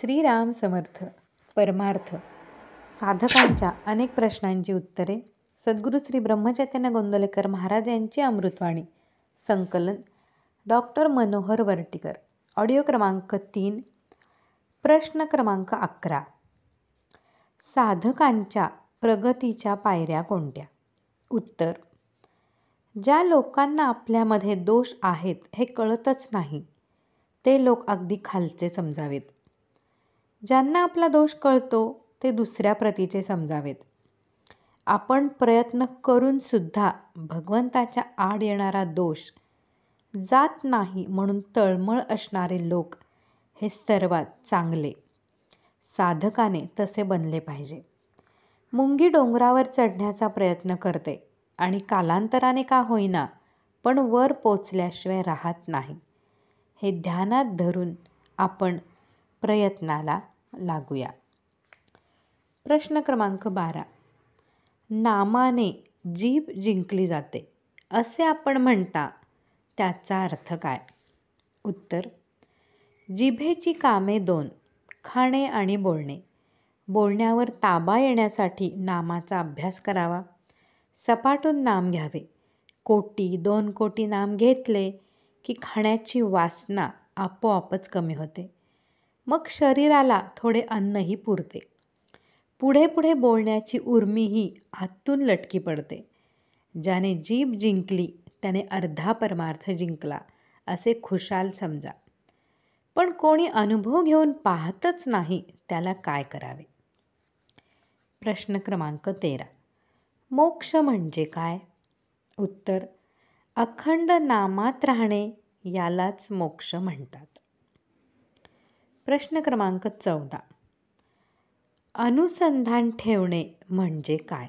श्रीराम समर्थ परमार्थ साधकांच्या अनेक प्रश्नांची उत्तरे सद्गुरू श्री ब्रह्मचैतन्य गोंदलेकर महाराज यांची अमृतवाणी संकलन डॉक्टर मनोहर वर्टीकर ऑडिओ क्रमांक तीन प्रश्न क्रमांक अकरा साधकांच्या प्रगतीच्या पायऱ्या कोणत्या उत्तर ज्या लोकांना आपल्यामध्ये दोष आहेत हे कळतच नाही ते लोक अगदी खालचे समजावेत ज्यांना आपला दोष कळतो ते दुसऱ्या प्रतीचे समजावेत आपण प्रयत्न करूनसुद्धा भगवंताच्या आड येणारा दोष जात नाही म्हणून तळमळ असणारे लोक हे सर्वात चांगले साधकाने तसे बनले पाहिजे मुंगी डोंगरावर चढण्याचा प्रयत्न करते आणि कालांतराने का होईना पण वर पोचल्याशिवाय राहत नाही हे ध्यानात धरून आपण प्रयत्नाला लागूया प्रश्न क्रमांक बारा नामाने जीभ जिंकली जाते असे आपण म्हणता त्याचा अर्थ काय उत्तर जिभेची कामे दोन खाणे आणि बोलणे बोलण्यावर ताबा येण्यासाठी नामाचा अभ्यास करावा सपाटून नाम घ्यावे कोटी दोन कोटी नाम घेतले की खाण्याची वासना आपोआपच कमी होते मग शरीराला थोडे अन्नही पुरते पुढे पुढे बोलण्याची उर्मीही आतून लटकी पडते ज्याने जीभ जिंकली त्याने अर्धा परमार्थ जिंकला असे खुशाल समजा पण कोणी अनुभव घेऊन पाहतच नाही त्याला काय करावे प्रश्न क्रमांक तेरा मोक्ष म्हणजे काय उत्तर अखंड नामात राहणे यालाच मोक्ष म्हणतात प्रश्न क्रमांक चौदा अनुसंधान ठेवणे म्हणजे काय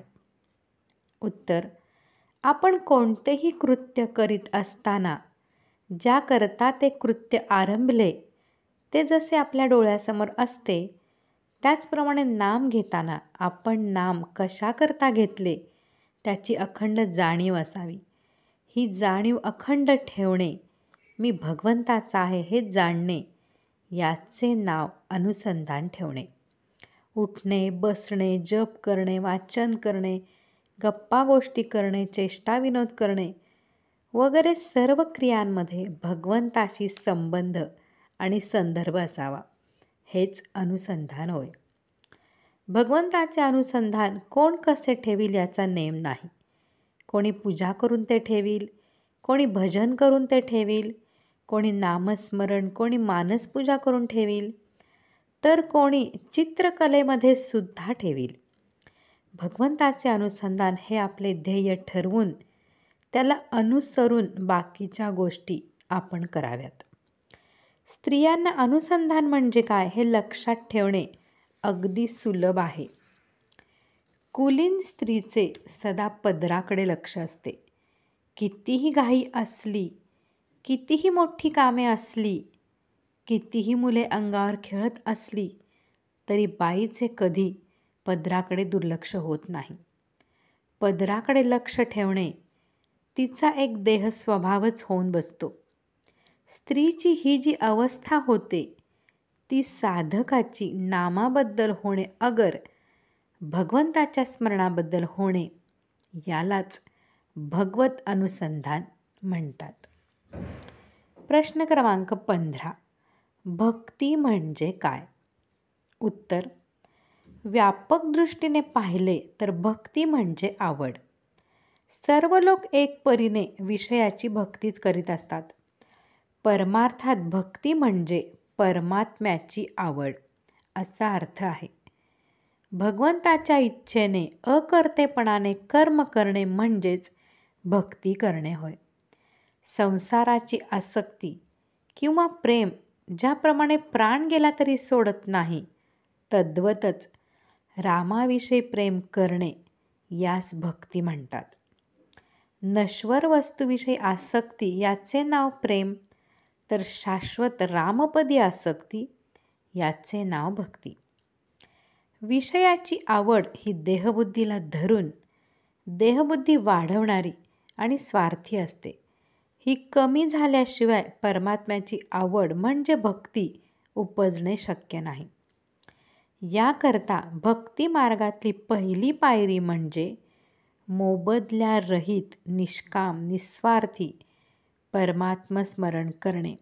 उत्तर आपण कोणतेही कृत्य करीत असताना करता ते कृत्य आरंभले ते जसे आपल्या डोळ्यासमोर असते त्याचप्रमाणे नाम घेताना आपण नाम कशाकरता घेतले त्याची अखंड जाणीव असावी ही जाणीव अखंड ठेवणे मी भगवंताचा आहे हे जाणणे याचे नाव अनुसंधान ठेवणे उठणे बसणे जप करणे वाचन करणे गप्पा गोष्टी करणे चेष्टा विनोद करणे वगैरे सर्व क्रियांमध्ये भगवंताशी संबंध आणि संदर्भ असावा हेच अनुसंधान होय भगवंताचे अनुसंधान कोण कसे ठेवील याचा नेम नाही कोणी पूजा करून ते ठेवील कोणी भजन करून ते ठेवील कोणी नामस्मरण कोणी मानसपूजा करून ठेवील तर कोणी चित्रकलेमध्ये सुद्धा ठेवील भगवंताचे अनुसंधान हे आपले ध्येय ठरवून त्याला अनुसरून बाकीच्या गोष्टी आपण कराव्यात स्त्रियांना अनुसंधान म्हणजे काय हे लक्षात ठेवणे अगदी सुलभ आहे कुलीन स्त्रीचे सदा पदराकडे लक्ष असते कितीही घाई असली कितीही मोठी कामे असली कितीही मुले अंगावर खेळत असली तरी बाईचे कधी पदराकडे दुर्लक्ष होत नाही पदराकडे लक्ष ठेवणे तिचा एक देह स्वभावच होऊन बसतो स्त्रीची ही जी अवस्था होते ती साधकाची नामाबद्दल होणे अगर भगवंताच्या स्मरणाबद्दल होणे यालाच भगवत अनुसंधान म्हणतात प्रश्न क्रमांक पंधरा भक्ती म्हणजे काय उत्तर व्यापक दृष्टीने पाहिले तर भक्ती म्हणजे आवड सर्व लोक एक परीने विषयाची भक्तीच करीत असतात परमार्थात भक्ती म्हणजे परमात्म्याची आवड असा अर्थ आहे भगवंताच्या इच्छेने अकर्तेपणाने कर्म करणे म्हणजेच भक्ती करणे होय संसाराची आसक्ती किंवा प्रेम ज्याप्रमाणे प्राण गेला तरी सोडत नाही तद्वतच रामाविषयी प्रेम करणे यास भक्ती म्हणतात नश्वर वस्तूविषयी आसक्ती याचे नाव प्रेम तर शाश्वत रामपदी आसक्ती याचे नाव भक्ती विषयाची आवड ही देहबुद्धीला धरून देहबुद्धी वाढवणारी आणि स्वार्थी असते ही कमी झाल्याशिवाय परमात्म्याची आवड म्हणजे भक्ती उपजणे शक्य नाही याकरता भक्ती मार्गातली पहिली पायरी म्हणजे मोबदल्या रहित निष्काम निस्वार्थी स्मरण करणे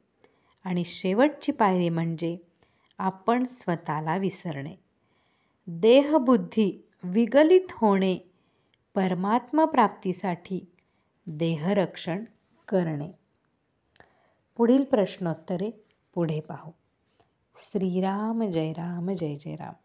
आणि शेवटची पायरी म्हणजे आपण स्वतःला विसरणे देहबुद्धी विगलित होणे परमात्मप्राप्तीसाठी देहरक्षण करणे पुढील प्रश्नोत्तरे पुढे पाहू श्रीराम जय राम जय जय राम